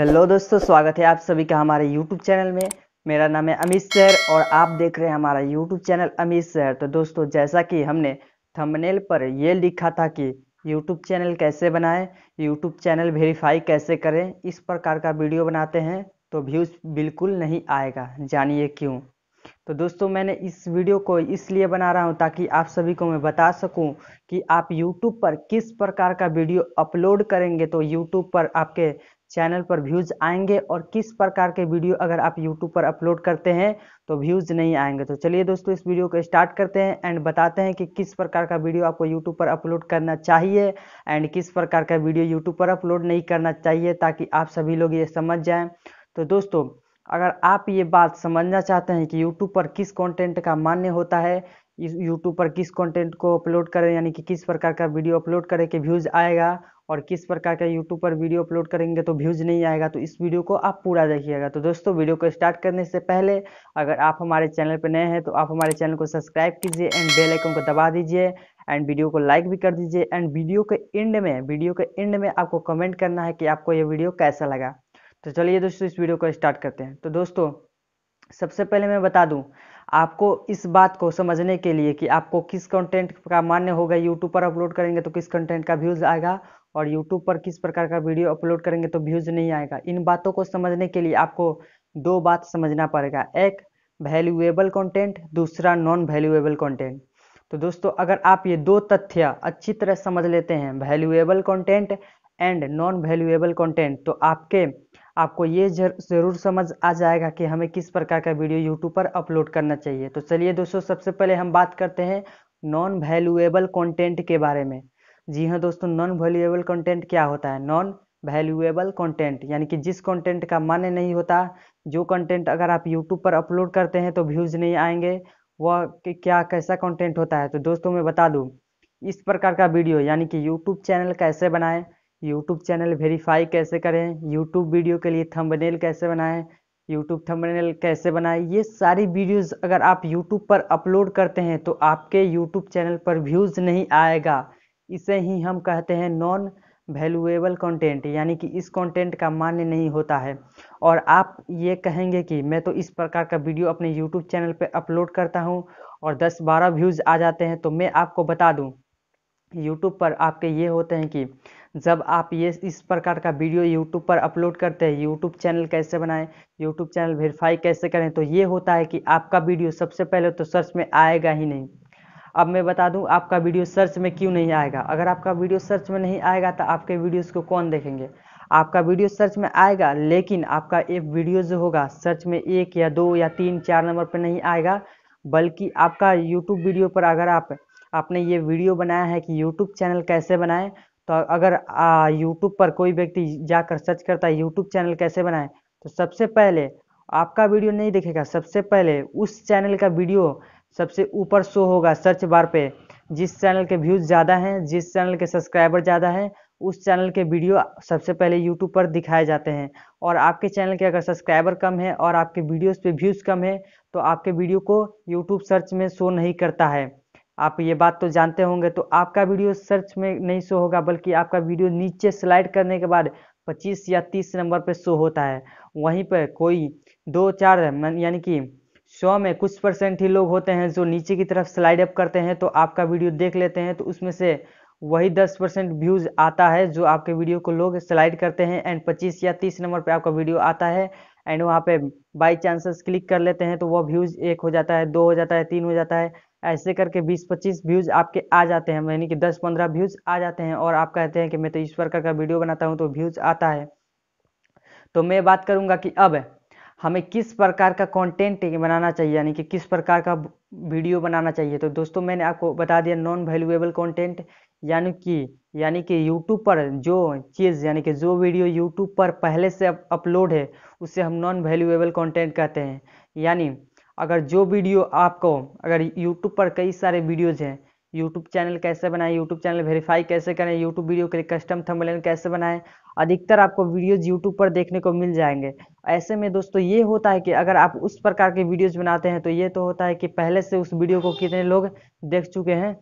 hello दोस्तों स्वागत है आप सभी का हमारे यूट्यूब चैनल में मेरा नाम है अमित सर और आप देख रहे हैं हमारा यूट्यूब चैनल अमित सर तो दोस्तों जैसा कि हमने थंबनेल पर ये लिखा था कि यूट्यूब चैनल कैसे बनाएं यूट्यूब चैनल वेरीफाई कैसे करें इस प्रकार का वीडियो बनाते हैं तो व्यूज़ बिल्कुल नहीं आएगा जानिए क्यों तो दोस्तों मैंने इस वीडियो को इसलिए बना रहा हूँ ताकि आप सभी को मैं बता सकूँ कि आप YouTube पर किस प्रकार का वीडियो अपलोड करेंगे तो YouTube पर आपके चैनल पर व्यूज आएंगे और किस प्रकार के वीडियो अगर आप यूट्यूब पर अपलोड करते हैं तो व्यूज नहीं आएंगे तो चलिए दोस्तों इस वीडियो को स्टार्ट करते हैं एंड बताते हैं कि किस प्रकार का वीडियो आपको यूट्यूब पर अपलोड करना चाहिए एंड किस प्रकार का वीडियो यूट्यूब पर अपलोड नहीं करना चाहिए ताकि आप सभी लोग ये समझ जाए तो दोस्तों अगर आप ये बात समझना चाहते हैं कि YouTube पर किस कंटेंट का मान्य होता है इस यूट्यूब पर किस कंटेंट को अपलोड करें यानी कि किस प्रकार का वीडियो अपलोड करें कि व्यूज़ आएगा और किस प्रकार का यूट्यूब पर वीडियो अपलोड करेंगे तो व्यूज़ नहीं आएगा तो इस वीडियो को आप पूरा देखिएगा तो दोस्तों वीडियो को स्टार्ट करने से पहले अगर आप हमारे चैनल पर नए हैं तो आप हमारे चैनल को सब्सक्राइब कीजिए एंड बेल आइकन को दबा दीजिए एंड वीडियो को लाइक भी कर दीजिए एंड वीडियो के एंड में वीडियो के एंड में आपको कमेंट करना है कि आपको ये वीडियो कैसा लगा तो चलिए दोस्तों इस वीडियो को स्टार्ट करते हैं तो दोस्तों सबसे पहले मैं बता दूं आपको इस बात को समझने के लिए कि आपको किस कंटेंट का मान्य होगा यूट्यूब पर अपलोड करेंगे तो किस कंटेंट का व्यूज़ आएगा और यूट्यूब पर किस प्रकार का वीडियो अपलोड करेंगे तो व्यूज़ नहीं आएगा इन बातों को समझने के लिए आपको दो बात समझना पड़ेगा एक वैल्यूएबल कंटेंट दूसरा नॉन वैल्यूएबल कंटेंट तो दोस्तों अगर आप ये दो तथ्य अच्छी तरह समझ लेते हैं valuable content and non valuable content तो आपके आपको ये ज़रूर समझ आ जाएगा कि हमें किस प्रकार का वीडियो यूट्यूब पर अपलोड करना चाहिए तो चलिए दोस्तों सबसे पहले हम बात करते हैं नॉन वैल्यूएबल कंटेंट के बारे में जी हाँ दोस्तों नॉन वैल्यूएबल कंटेंट क्या होता है नॉन वैल्यूएबल कंटेंट यानी कि जिस कंटेंट का मान्य नहीं होता जो कंटेंट अगर आप यूट्यूब पर अपलोड करते हैं तो व्यूज़ नहीं आएंगे वह क्या कैसा कंटेंट होता है तो दोस्तों मैं बता दूँ इस प्रकार का वीडियो यानी कि यूट्यूब चैनल कैसे बनाएं यूट्यूब चैनल वेरीफाई कैसे करें यूट्यूब वीडियो के लिए थंबनेल कैसे बनाएं यूट्यूब थंबनेल कैसे बनाएं ये सारी वीडियोस अगर आप यूट्यूब पर अपलोड करते हैं तो आपके यूट्यूब चैनल पर व्यूज़ नहीं आएगा इसे ही हम कहते हैं नॉन वैल्यूएबल कंटेंट यानी कि इस कंटेंट का मान्य नहीं होता है और आप ये कहेंगे कि मैं तो इस प्रकार का वीडियो अपने यूट्यूब चैनल पर अपलोड करता हूँ और दस बारह व्यूज़ आ जाते हैं तो मैं आपको बता दूँ यूट्यूब पर आपके ये होते हैं कि जब आप ये इस प्रकार का वीडियो यूट्यूब पर अपलोड करते हैं यूट्यूब चैनल कैसे बनाएं यूट्यूब चैनल वेरीफाई कैसे करें तो ये होता है कि आपका वीडियो सबसे पहले तो सर्च में आएगा ही नहीं अब मैं बता दूं आपका वीडियो सर्च में क्यों नहीं आएगा अगर आपका वीडियो सर्च में नहीं आएगा तो आपके वीडियोस को कौन देखेंगे आपका वीडियो सर्च में आएगा लेकिन आपका एक वीडियो जो होगा सर्च में एक या दो या तीन चार नंबर पर नहीं आएगा बल्कि आपका यूट्यूब वीडियो पर अगर आप आपने ये वीडियो बनाया है कि यूट्यूब चैनल कैसे बनाएं तो अगर यूट्यूब पर कोई व्यक्ति जाकर सर्च करता है यूट्यूब चैनल कैसे बनाएं तो सबसे पहले आपका वीडियो नहीं दिखेगा सबसे पहले उस चैनल का वीडियो सबसे ऊपर शो होगा सर्च बार पे जिस चैनल के व्यूज़ ज़्यादा हैं जिस चैनल के सब्सक्राइबर ज़्यादा हैं उस चैनल के वीडियो सबसे पहले यूट्यूब पर दिखाए जाते हैं और आपके चैनल के अगर सब्सक्राइबर कम है और आपके वीडियोस पे व्यूज़ कम है तो आपके वीडियो को यूट्यूब सर्च में शो नहीं करता है आप ये बात तो जानते होंगे तो आपका वीडियो सर्च में नहीं शो होगा बल्कि आपका वीडियो नीचे स्लाइड करने के बाद 25 या 30 नंबर पे शो होता है वहीं पर कोई दो चार यानी कि सौ में कुछ परसेंट ही लोग होते हैं जो नीचे की तरफ स्लाइड अप करते हैं तो आपका वीडियो देख लेते हैं तो उसमें से वही 10 परसेंट व्यूज़ आता है जो आपके वीडियो को लोग स्लाइड करते हैं एंड 25 या 30 नंबर पे आपका वीडियो आता है एंड वहाँ पे बाई चांसेस क्लिक कर लेते हैं तो वह व्यूज़ एक हो जाता है दो हो जाता है तीन हो जाता है ऐसे करके 20-25 व्यूज आपके आ जाते हैं यानी कि 10-15 व्यूज आ जाते हैं और आप कहते हैं कि मैं तो इस प्रकार का वीडियो बनाता हूँ तो व्यूज आता है तो मैं बात करूंगा कि अब हमें किस प्रकार का कंटेंट बनाना चाहिए यानी कि किस प्रकार का वीडियो बनाना चाहिए तो दोस्तों मैंने आपको बता दिया नॉन वैल्यूएबल कॉन्टेंट यानी कि यानी कि यूट्यूब पर जो चीज़ यानी कि जो वीडियो यूट्यूब पर पहले से अपलोड है उसे हम नॉन वैल्यूएबल कॉन्टेंट कहते हैं यानी अगर जो वीडियो आपको अगर यूट्यूब पर कई सारे वीडियोज़ हैं यूट्यूब चैनल कैसे बनाएं यूट्यूब चैनल वेरीफाई कैसे करें यूट्यूब वीडियो के लिए कस्टम थंबनेल कैसे बनाएं अधिकतर आपको वीडियोज यूट्यूब पर देखने को मिल जाएंगे ऐसे में दोस्तों ये होता है कि अगर आप उस प्रकार के वीडियोज बनाते हैं तो ये तो होता है कि पहले से उस वीडियो को कितने लोग देख चुके हैं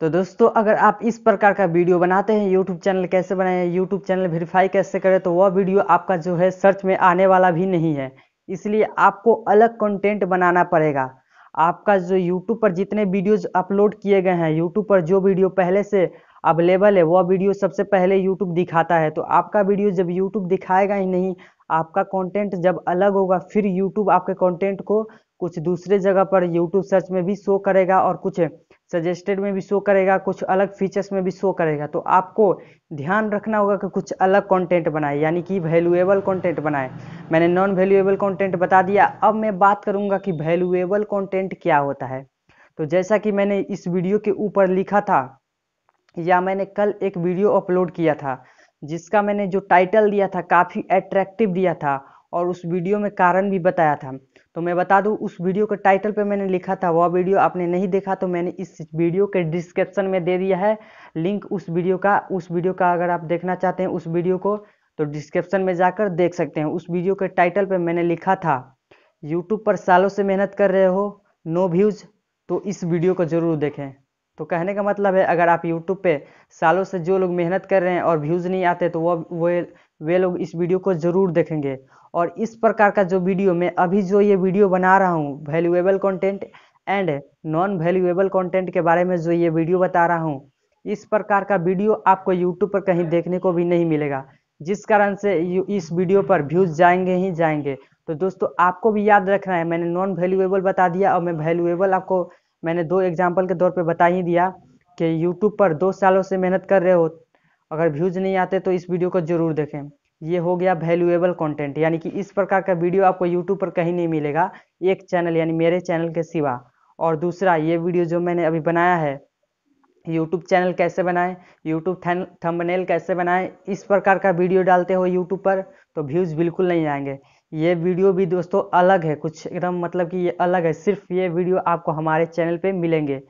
तो दोस्तों अगर आप इस प्रकार का वीडियो बनाते हैं यूट्यूब चैनल कैसे बनाएं यूट्यूब चैनल वेरीफाई कैसे करें तो वह वीडियो आपका जो है सर्च में आने वाला भी नहीं है इसलिए आपको अलग कंटेंट बनाना पड़ेगा आपका जो यूट्यूब पर जितने वीडियोज अपलोड किए गए हैं यूट्यूब पर जो वीडियो पहले से अवेलेबल है वह वीडियो सबसे पहले यूट्यूब दिखाता है तो आपका वीडियो जब यूट्यूब दिखाएगा ही नहीं आपका कंटेंट जब अलग होगा फिर यूट्यूब आपके कंटेंट को कुछ दूसरे जगह पर यूट्यूब सर्च में भी शो करेगा और कुछ सजेस्टेड में भी शो करेगा कुछ अलग फीचर्स में भी शो करेगा तो आपको ध्यान रखना होगा कि कुछ अलग कंटेंट बनाए यानी कि वैल्यूएबल कंटेंट बनाए मैंने नॉन वैल्यूएबल कंटेंट बता दिया अब मैं बात करूंगा कि वैल्यूएबल कंटेंट क्या होता है तो जैसा कि मैंने इस वीडियो के ऊपर लिखा था या मैंने कल एक वीडियो अपलोड किया था जिसका मैंने जो टाइटल दिया था काफ़ी एट्रैक्टिव दिया था और उस वीडियो में कारण भी बताया था तो मैं बता दूं उस वीडियो के टाइटल पे मैंने लिखा था वह वीडियो आपने नहीं देखा तो मैंने इस वीडियो के डिस्क्रिप्शन में दे दिया है लिंक उस वीडियो का उस वीडियो का अगर आप देखना चाहते हैं उस वीडियो को तो डिस्क्रिप्शन में जाकर देख सकते हैं उस वीडियो के टाइटल पर मैंने लिखा था यूट्यूब पर सालों से मेहनत कर रहे हो नो व्यूज़ तो इस वीडियो को ज़रूर देखें तो कहने का मतलब है अगर आप यूट्यूब पे सालों से जो लोग मेहनत कर रहे हैं और व्यूज़ नहीं आते तो वह वो, वो वे लोग इस वीडियो को ज़रूर देखेंगे और इस प्रकार का जो वीडियो मैं अभी जो ये वीडियो बना रहा हूँ valuable content and non valuable content के बारे में जो ये वीडियो बता रहा हूँ इस प्रकार का वीडियो आपको यूट्यूब पर कहीं देखने को भी नहीं मिलेगा जिस कारण से इस वीडियो पर व्यूज जाएंगे ही जाएंगे तो दोस्तों आपको भी याद रखना है मैंने नॉन वैल्यूएबल बता दिया और मैं वैल्यूएबल आपको मैंने दो एग्जाम्पल के तौर पर बता ही दिया कि यूट्यूब पर दो सालों से मेहनत कर रहे हो अगर व्यूज़ नहीं आते तो इस वीडियो को ज़रूर देखें ये हो गया वैल्यूएबल कंटेंट यानी कि इस प्रकार का वीडियो आपको यूट्यूब पर कहीं नहीं मिलेगा एक चैनल यानी मेरे चैनल के सिवा और दूसरा ये वीडियो जो मैंने अभी बनाया है यूट्यूब चैनल कैसे बनाएं यूट्यूब थंबनेल कैसे बनाएं इस प्रकार का वीडियो डालते हो यूट्यूब पर तो व्यूज़ बिल्कुल नहीं आएंगे ये वीडियो भी दोस्तों अलग है कुछ एकदम मतलब कि ये अलग है सिर्फ ये वीडियो आपको हमारे चैनल पे मिलेंगे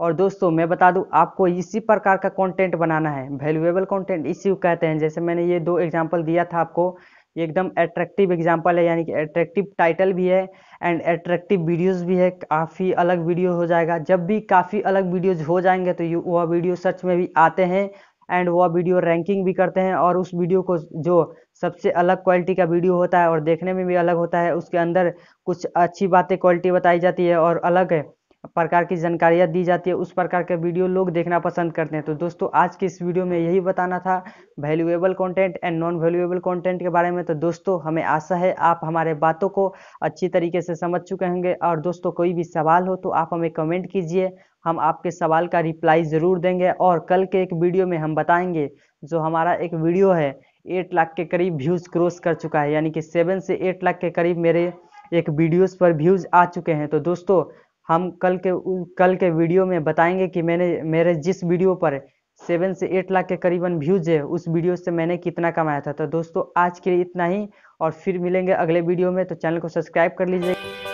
और दोस्तों मैं बता दूं आपको इसी प्रकार का कंटेंट बनाना है वैल्यूएबल कंटेंट इसी को कहते हैं जैसे मैंने ये दो एग्जांपल दिया था आपको ये एकदम एट्रैक्टिव एग्जांपल है यानी कि एट्रैक्टिव टाइटल भी है एंड एट्रैक्टिव वीडियोस भी है काफ़ी अलग वीडियो हो जाएगा जब भी काफ़ी अलग वीडियोज हो जाएंगे तो वह वीडियो सर्च में भी आते हैं एंड वह वीडियो रैंकिंग भी करते हैं और उस वीडियो को जो सबसे अलग क्वालिटी का वीडियो होता है और देखने में भी अलग होता है उसके अंदर कुछ अच्छी बातें क्वालिटी बताई जाती है और अलग है प्रकार की जानकारियाँ दी जाती है उस प्रकार के वीडियो लोग देखना पसंद करते हैं तो दोस्तों आज की इस वीडियो में यही बताना था valuable content and non valuable content के बारे में तो दोस्तों हमें आशा है आप हमारे बातों को अच्छी तरीके से समझ चुके होंगे और दोस्तों कोई भी सवाल हो तो आप हमें कमेंट कीजिए हम आपके सवाल का रिप्लाई ज़रूर देंगे और कल के एक वीडियो में हम बताएंगे जो हमारा एक वीडियो है एट लाख के करीब व्यूज़ क्रॉस कर चुका है यानी कि सेवन से एट लाख के करीब मेरे एक वीडियोस पर व्यूज़ आ चुके हैं तो दोस्तों हम कल के कल के वीडियो में बताएंगे कि मैंने मेरे जिस वीडियो पर सेवन से एट लाख के करीबन व्यूज है उस वीडियो से मैंने कितना कमाया था तो दोस्तों आज के लिए इतना ही और फिर मिलेंगे अगले वीडियो में तो चैनल को सब्सक्राइब कर लीजिए